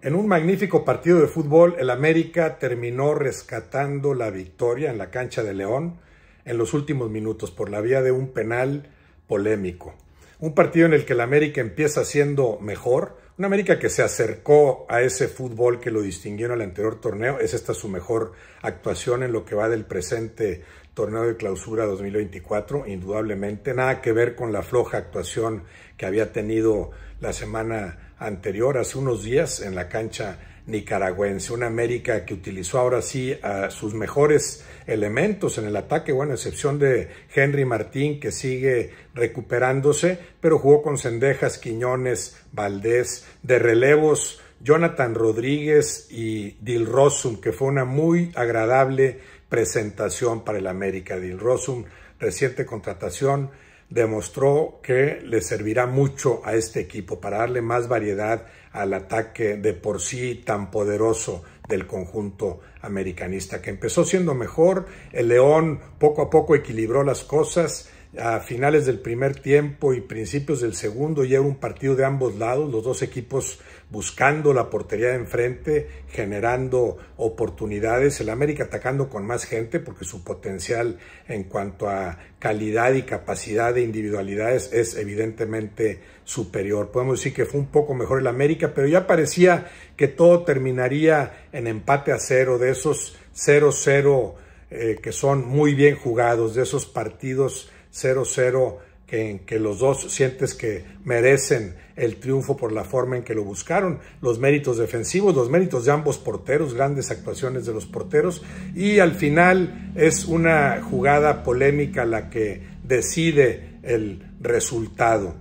En un magnífico partido de fútbol, el América terminó rescatando la victoria en la cancha de León en los últimos minutos por la vía de un penal polémico. Un partido en el que el América empieza siendo mejor, una América que se acercó a ese fútbol que lo distinguió en el anterior torneo. Es esta su mejor actuación en lo que va del presente torneo de clausura 2024, indudablemente. Nada que ver con la floja actuación que había tenido la semana anterior, hace unos días, en la cancha nicaragüense. Una América que utilizó ahora sí a sus mejores elementos en el ataque, bueno, excepción de Henry Martín, que sigue recuperándose, pero jugó con Cendejas, Quiñones, Valdés, de relevos. Jonathan Rodríguez y Dil Rossum, que fue una muy agradable presentación para el América. Dil Rossum, reciente contratación, demostró que le servirá mucho a este equipo para darle más variedad al ataque de por sí tan poderoso del conjunto americanista, que empezó siendo mejor, el León poco a poco equilibró las cosas, a finales del primer tiempo y principios del segundo ya era un partido de ambos lados, los dos equipos buscando la portería de enfrente, generando oportunidades, el América atacando con más gente porque su potencial en cuanto a calidad y capacidad de individualidades es evidentemente superior. Podemos decir que fue un poco mejor el América, pero ya parecía que todo terminaría en empate a cero, de esos 0-0 eh, que son muy bien jugados, de esos partidos 0-0 que, que, los dos sientes que merecen el triunfo por la forma en que lo buscaron, los méritos defensivos, los méritos de ambos porteros, grandes actuaciones de los porteros y al final es una jugada polémica la que decide el resultado.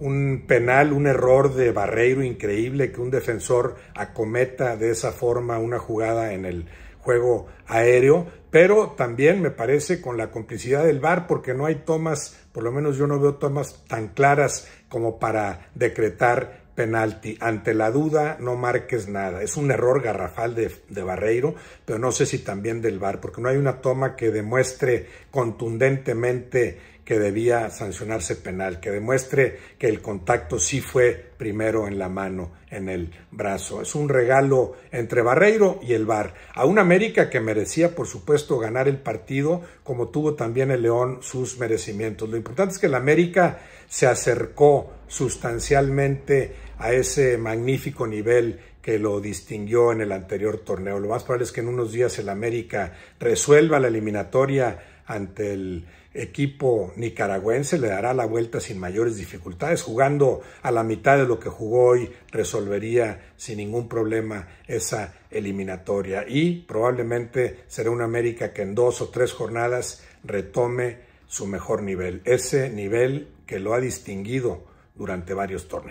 Un penal, un error de Barreiro increíble que un defensor acometa de esa forma una jugada en el juego aéreo, pero también me parece con la complicidad del VAR porque no hay tomas, por lo menos yo no veo tomas tan claras como para decretar penalti. Ante la duda, no marques nada. Es un error garrafal de, de, Barreiro, pero no sé si también del VAR, porque no hay una toma que demuestre contundentemente que debía sancionarse penal, que demuestre que el contacto sí fue primero en la mano, en el brazo. Es un regalo entre Barreiro y el VAR. A un América que merecía, por supuesto, ganar el partido, como tuvo también el León sus merecimientos. Lo importante es que el América se acercó sustancialmente a ese magnífico nivel que lo distinguió en el anterior torneo. Lo más probable es que en unos días el América resuelva la eliminatoria ante el equipo nicaragüense, le dará la vuelta sin mayores dificultades, jugando a la mitad de lo que jugó hoy, resolvería sin ningún problema esa eliminatoria y probablemente será un América que en dos o tres jornadas retome su mejor nivel, ese nivel que lo ha distinguido durante varios torneos.